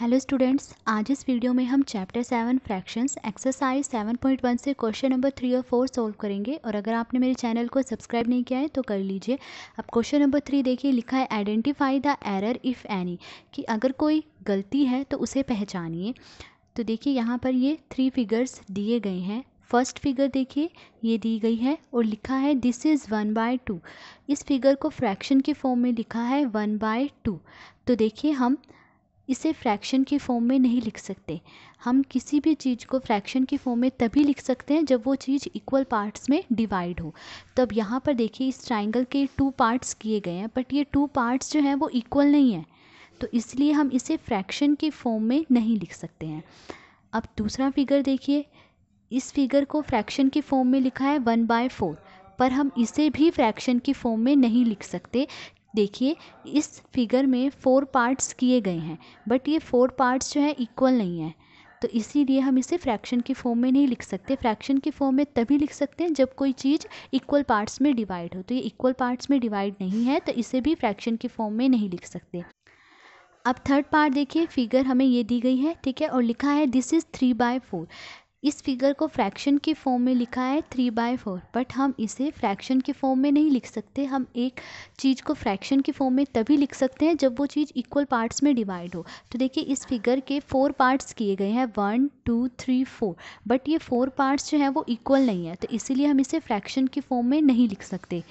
hello students आज इस video में हम chapter seven fractions exercise seven point one से क्वेश्चन नंबर थ्री और फोर सॉल्व करेंगे और अगर आपने मेरे चैनल को सब्सक्राइब नहीं किया है तो कर लीजिए अब क्वेश्चन नंबर थ्री देखिए लिखा है identify the error if any कि अगर कोई गलती है तो उसे पहचानिए तो देखिए यहाँ पर ये थ्री फिगर्स दिए गए हैं फर्स्ट फिगर देखिए ये दी गई है और लिखा है this is one by two इस फिगर को फ्रैक्शन के फॉर्म में लिखा है वन बाय टू तो देखिए हम इसे फ्रैक्शन के फॉर्म में नहीं लिख सकते हम किसी भी चीज़ को फ्रैक्शन के फॉर्म में तभी लिख सकते हैं जब वो चीज़ इक्वल पार्ट्स में डिवाइड हो तब यहाँ पर देखिए इस ट्राइंगल के टू पार्ट्स किए गए हैं बट ये टू पार्ट्स जो हैं वो इक्वल नहीं है तो इसलिए हम इसे फ्रैक्शन के फॉर्म में नहीं लिख सकते हैं अब दूसरा फिगर देखिए इस फिगर को फ्रैक्शन के फॉर्म में लिखा है वन बाय फोर पर हम इसे भी फ्रैक्शन की फॉर्म में नहीं लिख सकते देखिए इस फिगर में फोर पार्ट्स किए गए हैं बट ये फोर पार्ट्स जो है इक्वल नहीं है तो इसीलिए हम इसे फ्रैक्शन की फॉर्म में नहीं लिख सकते फ्रैक्शन की फॉर्म में तभी लिख सकते हैं जब कोई चीज़ इक्वल पार्ट्स में डिवाइड हो तो ये इक्वल पार्ट्स में डिवाइड नहीं है तो इसे भी फ्रैक्शन की फॉर्म में नहीं लिख सकते अब थर्ड पार्ट देखिए फिगर हमें ये दी गई है ठीक है और लिखा है this is three by four इस फिगर को फ्रैक्शन के फॉर्म में लिखा है थ्री बाय फोर बट हम इसे फ्रैक्शन के फॉर्म में नहीं लिख सकते हम एक चीज़ को फ्रैक्शन के फॉर्म में तभी लिख सकते हैं जब वो चीज़ इक्वल पार्ट्स में डिवाइड हो तो देखिए इस फिगर के फोर पार्ट्स किए गए हैं one two three four but ये फोर पार्ट्स जो हैं वो इक्वल नहीं है तो इसीलिए हम इसे फ्रैक्शन के फॉर्म में नहीं लिख सकते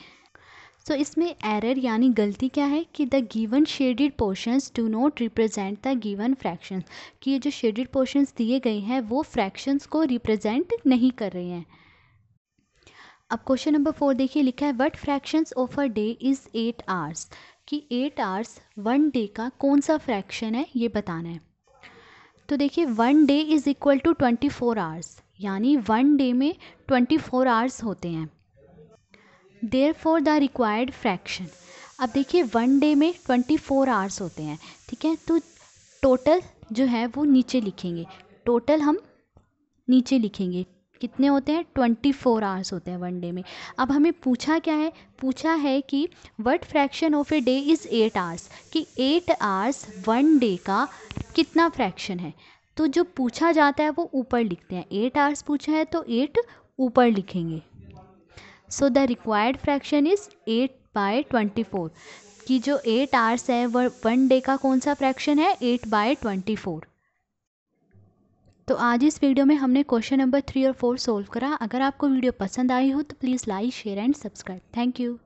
सो so, इसमें एरर यानी गलती क्या है कि the given shaded portions do not represent the given fractions कि ये जो शेडिड पोर्शंस दिए गए हैं वो फ्रैक्शंस को रिप्रेजेंट नहीं कर रहे हैं अब क्वेश्चन नंबर फोर देखिए लिखा है what fractions of a day is eight hours कि एट आवर्स वन डे का कौन सा फ्रैक्शन है ये बताना है तो देखिए one day is equal to twenty four hours यानी वन डे में ट्वेंटी फोर आवर्स होते हैं therefore the required fraction अब देखिए वन डे में ट्वेंटी फोर आवर्स होते हैं ठीक है तो टोटल जो है वो नीचे लिखेंगे टोटल हम नीचे लिखेंगे कितने होते हैं ट्वेंटी फोर आवर्स होते हैं वन डे में अब हमें पूछा क्या है पूछा है कि what fraction of a day is eight hours कि एट आवर्स वन डे का कितना फ्रैक्शन है तो जो पूछा जाता है वो ऊपर लिखते हैं एट आवर्स पूछा है तो एट ऊपर लिखेंगे so the required fraction is eight by twenty four कि जो एट आवर्स है वह वन डे का कौन सा फ्रैक्शन है एट बाय ट्वेंटी फोर तो आज इस वीडियो में हमने क्वेश्चन नंबर थ्री और फोर सोल्व करा अगर आपको वीडियो पसंद आई हो तो please like share and subscribe thank you